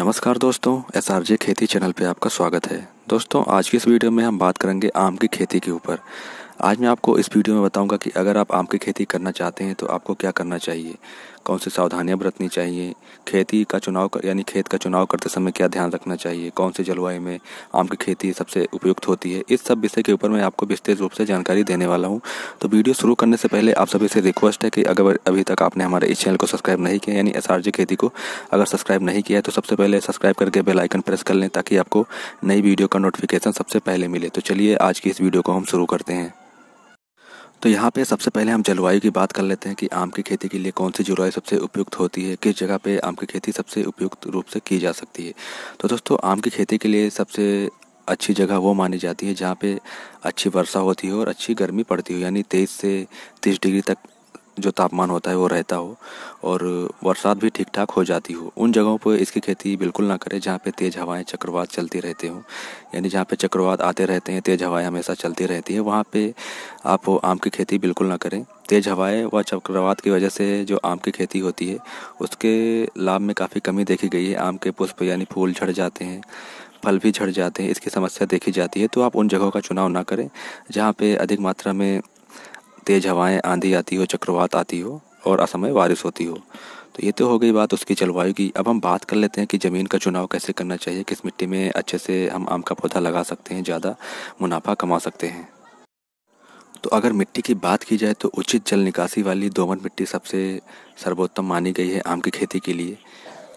नमस्कार दोस्तों S R J खेती चैनल पर आपका स्वागत है दोस्तों आज की इस वीडियो में हम बात करेंगे आम की खेती के ऊपर आज मैं आपको इस वीडियो में बताऊंगा कि अगर आप आम की खेती करना चाहते हैं तो आपको क्या करना चाहिए कौन सी सावधानियां बरतनी चाहिए खेती का चुनाव कर, यानी खेत का चुनाव करते समय क्या ध्यान रखना चाहिए कौन सी जलवायु में आम की खेती सबसे उपयुक्त होती है इस सब विषय के ऊपर मैं आपको विस्तृत रूप से जानकारी देने वाला हूँ तो वीडियो शुरू करने से पहले आप सभी से रिक्वेस्ट है कि अगर अभी तक आपने हमारे इस चैनल को सब्सक्राइब नहीं किया यानी एस खेती को अगर सब्सक्राइब नहीं किया है तो सबसे पहले सब्सक्राइब करके बेलाइकन प्रेस कर लें ताकि आपको नई वीडियो का नोटिफिकेशन सबसे पहले मिले तो चलिए आज की इस वीडियो को हम शुरू करते हैं तो यहाँ पे सबसे पहले हम जलवायु की बात कर लेते हैं कि आम की खेती के लिए कौन सी जलवायु सबसे उपयुक्त होती है किस जगह पे आम की खेती सबसे उपयुक्त रूप से की जा सकती है तो दोस्तों आम की खेती के लिए सबसे अच्छी जगह वो मानी जाती है जहाँ पे अच्छी वर्षा होती हो और अच्छी गर्मी पड़ती हो यानी तेईस से तीस डिग्री तक जो तापमान होता है वो रहता हो और बरसात भी ठीक ठाक हो जाती हो उन जगहों पर इसकी खेती बिल्कुल ना करें जहाँ पे तेज़ हवाएं चक्रवात चलती रहते हों यानी जहाँ पे चक्रवात आते रहते हैं तेज़ हवाएं हमेशा चलती रहती है वहाँ पे आप आम की खेती बिल्कुल ना करें तेज़ हवाएं व चक्रवात की वजह से जो आम की खेती होती है उसके लाभ में काफ़ी कमी देखी गई है आम के पुष्प यानी फूल झड़ जाते हैं फल भी झड़ जाते हैं इसकी समस्या देखी जाती है तो आप उन जगहों का चुनाव ना करें जहाँ पे अधिक मात्रा में तेज़ हवाएं आंधी आती हो चक्रवात आती हो और असमय बारिश होती हो तो ये तो हो गई बात उसकी जलवायु की अब हम बात कर लेते हैं कि ज़मीन का चुनाव कैसे करना चाहिए किस मिट्टी में अच्छे से हम आम का पौधा लगा सकते हैं ज़्यादा मुनाफा कमा सकते हैं तो अगर मिट्टी की बात की जाए तो उचित जल निकासी वाली दोमट मिट्टी सबसे सर्वोत्तम मानी गई है आम की खेती के लिए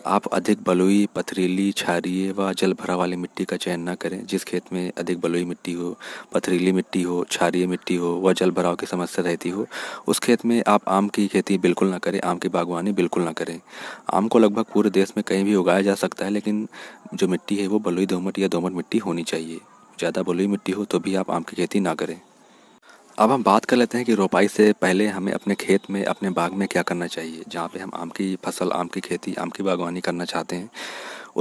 आप अधिक बलुई पथरीली क्षारीय व जल भरा वाली मिट्टी का चयन न करें जिस खेत में अधिक बलुई मिट्टी हो पथरीली मिट्टी हो क्षारीय मिट्टी हो व जल भराव की समस्या रहती हो उस खेत में आप आम की खेती बिल्कुल ना करें आम की बागवानी बिल्कुल ना करें आम को लगभग पूरे देश में कहीं भी उगाया जा सकता है लेकिन जो मिट्टी है वो बलुई दोमट या दोमट मिट्टी होनी चाहिए ज़्यादा बलुई मिट्टी हो तो भी आप आम की खेती ना करें अब हम बात कर लेते हैं कि रोपाई से पहले हमें अपने खेत में अपने बाग में क्या करना चाहिए जहाँ पे हम आम की फसल आम की खेती आम की बागवानी करना चाहते हैं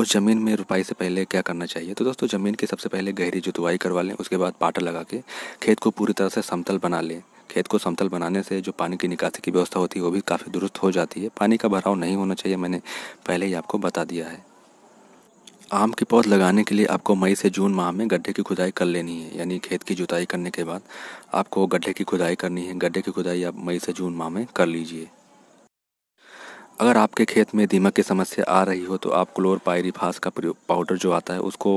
उस ज़मीन में रुपाई से पहले क्या करना चाहिए तो दोस्तों ज़मीन की सबसे पहले गहरी जुतवाई करवा लें उसके बाद पाटा लगा के खेत को पूरी तरह से समतल बना लें खेत को समतल बनाने से जो पानी की निकासी की व्यवस्था होती है वो भी काफ़ी दुरुस्त हो जाती है पानी का भराव नहीं होना चाहिए मैंने पहले ही आपको बता दिया है आम के पौध लगाने के लिए आपको मई से जून माह में गड्ढे की खुदाई कर लेनी है यानी खेत की जुताई करने के बाद आपको गड्ढे की खुदाई करनी है गड्ढे की खुदाई आप मई से जून माह में कर लीजिए अगर आपके खेत में दीमक की समस्या आ रही हो तो आप क्लोर पायरीफास का पाउडर जो आता है उसको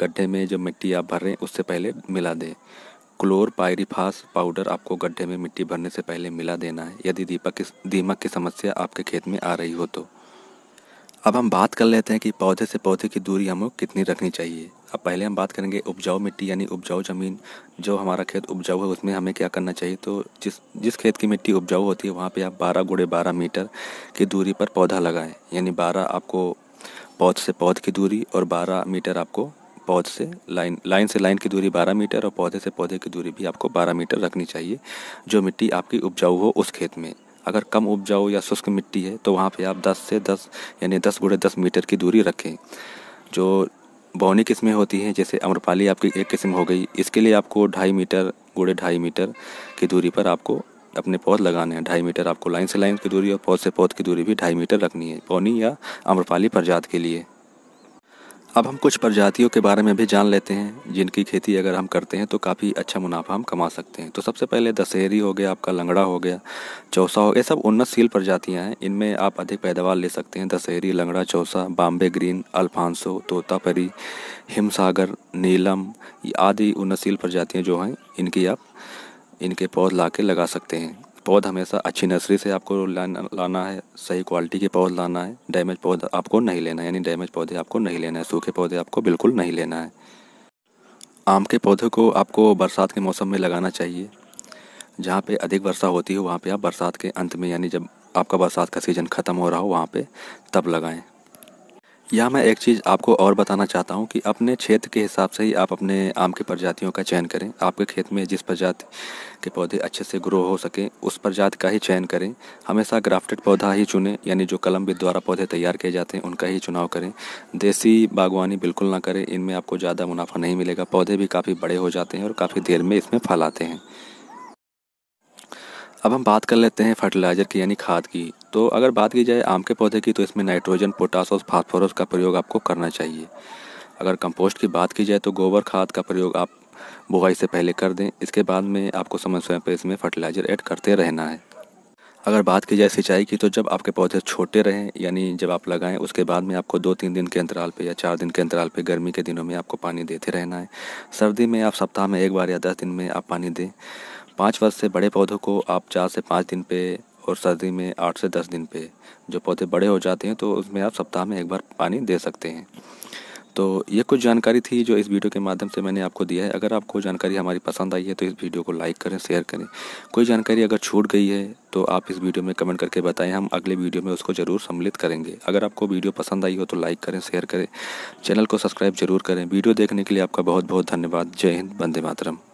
गड्ढे में जब मिट्टी आप भर रहे हैं उससे पहले मिला दें क्लोर पायरीफास पाउडर आपको गड्ढे में मिट्टी भरने से पहले मिला देना है यदि दीपक की दीमक की समस्या आपके खेत में आ रही हो तो अब हम बात कर लेते हैं कि पौधे से पौधे की दूरी हमें कितनी रखनी चाहिए अब पहले हम बात करेंगे उपजाऊ मिट्टी यानी उपजाऊ ज़मीन जो हमारा खेत उपजाऊ है उसमें हमें क्या करना चाहिए तो जिस जिस खेत की मिट्टी उपजाऊ होती है वहाँ पे आप बारह गुड़े बारह मीटर की दूरी पर पौधा लगाएं यानी बारह आपको पौध से पौध की दूरी और बारह मीटर आपको पौध से लाइन लाइन से लाइन की दूरी बारह मीटर और पौधे से पौधे की दूरी भी आपको बारह मीटर रखनी चाहिए जो मिट्टी आपकी उपजाऊ हो उस खेत में अगर कम उपजाऊ या शुष्क मिट्टी है तो वहाँ पे आप 10 से 10 यानी 10 गुड़े दस मीटर की दूरी रखें जो बौनी किस्में होती हैं जैसे अम्रपाली आपकी एक किस्म हो गई इसके लिए आपको ढाई मीटर गुड़े ढाई मीटर की दूरी पर आपको अपने पौध लगाने हैं ढाई मीटर आपको लाइन से लाइन की दूरी और पौध से पौध की दूरी भी ढाई मीटर रखनी है पौनी या अम्रपाली प्रजात के लिए अब हम कुछ प्रजातियों के बारे में भी जान लेते हैं जिनकी खेती अगर हम करते हैं तो काफ़ी अच्छा मुनाफा हम कमा सकते हैं तो सबसे पहले दशहरी हो गया आपका लंगड़ा हो गया चौसा हो ये सब उन्नतशील प्रजातियां हैं इनमें आप अधिक पैदावार ले सकते हैं दशहरी लंगड़ा चौसा बॉम्बे ग्रीन अल्फांसो तोतापरी हिमसागर नीलम आदि उन्नतशील प्रजातियाँ जो हैं इनकी आप इनके पौध ला लगा सकते हैं पौध हमेशा अच्छी नर्सरी से आपको लाना है सही क्वालिटी के पौध लाना है डैमेज पौधा आपको नहीं लेना है यानी डैमेज पौधे आपको नहीं लेना है सूखे पौधे आपको बिल्कुल नहीं लेना है आम के पौधे को आपको बरसात के मौसम में लगाना चाहिए जहाँ पे अधिक वर्षा होती हो वहाँ पे आप बरसात के अंत में यानी जब आपका बरसात का सीज़न ख़त्म हो रहा हो वहाँ पे तब लगाएं यहाँ मैं एक चीज़ आपको और बताना चाहता हूँ कि अपने क्षेत्र के हिसाब से ही आप अपने आम की प्रजातियों का चयन करें आपके खेत में जिस प्रजाति के पौधे अच्छे से ग्रो हो सके उस प्रजाति का ही चयन करें हमेशा ग्राफ्टेड पौधा ही चुनें यानी जो कलम भी द्वारा पौधे तैयार किए जाते हैं उनका ही चुनाव करें देसी बागवानी बिल्कुल ना करें इनमें आपको ज़्यादा मुनाफा नहीं मिलेगा पौधे भी काफ़ी बड़े हो जाते हैं और काफ़ी देर में इसमें फल आते हैं अब हम बात कर लेते हैं फर्टिलाइज़र की यानी खाद की तो अगर बात की जाए आम के पौधे की तो इसमें नाइट्रोजन पोटास और फास्फोरस का प्रयोग आपको करना चाहिए अगर कंपोस्ट की बात की जाए तो गोबर खाद का प्रयोग आप बुआई से पहले कर दें इसके बाद में आपको समय समय पर इसमें फर्टिलाइज़र ऐड करते रहना है अगर बात की जाए सिंचाई की तो जब आपके पौधे छोटे रहें यानी जब आप लगाएं उसके बाद में आपको दो तीन दिन के अंतराल पे या चार दिन के अंतराल पे गर्मी के दिनों में आपको पानी देते रहना है सर्दी में आप सप्ताह में एक बार या दस दिन में आप पानी दें पाँच वर्ष से बड़े पौधों को आप चार से पाँच दिन पे और सर्दी में आठ से दस दिन पे जो पौधे बड़े हो जाते हैं तो उसमें आप सप्ताह में एक बार पानी दे सकते हैं तो ये कुछ जानकारी थी जो इस वीडियो के माध्यम से मैंने आपको दिया है अगर आपको जानकारी हमारी पसंद आई है तो इस वीडियो को लाइक करें शेयर करें कोई जानकारी अगर छूट गई है तो आप इस वीडियो में कमेंट करके बताएं हम अगले वीडियो में उसको ज़रूर सम्मिलित करेंगे अगर आपको वीडियो पसंद आई हो तो लाइक करें शेयर करें चैनल को सब्सक्राइब जरूर करें वीडियो देखने के लिए आपका बहुत बहुत धन्यवाद जय हिंद बंदे मातरम